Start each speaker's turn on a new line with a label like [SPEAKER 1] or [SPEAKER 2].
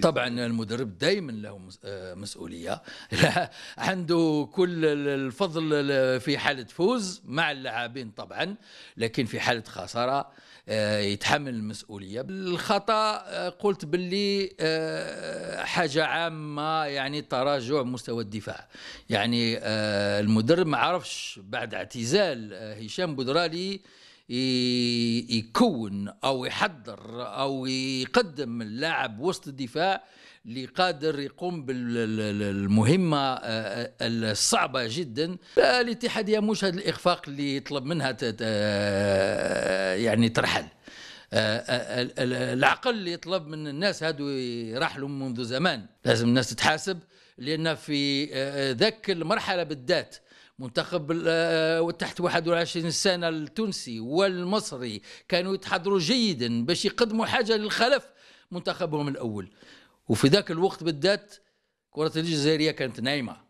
[SPEAKER 1] طبعا المدرب دائما له آه، مسؤوليه عنده كل الفضل في حاله فوز مع اللاعبين طبعا لكن في حاله خساره آه، يتحمل المسؤوليه الخطا آه، قلت باللي حاجه عامه يعني تراجع مستوى الدفاع يعني المدرب ما عرفش بعد اعتزال هشام بودرالي يكون او يحضر او يقدم اللاعب وسط الدفاع اللي قادر يقوم بالمهمه آه، آه، الصعبه جدا الاتحاد مش هذا الاخفاق اللي يطلب منها آه، يعني ترحل العقل اللي يطلب من الناس هادو يرحلوا منذ زمان لازم الناس تتحاسب لأن في آه، آه، ذاك المرحلة بالذات منتخب آه، تحت 21 سنة التونسي والمصري كانوا يتحضروا جيدا باش يقدموا حاجة للخلف منتخبهم الأول وفي ذاك الوقت بالذات كرة الجزائرية كانت نايمة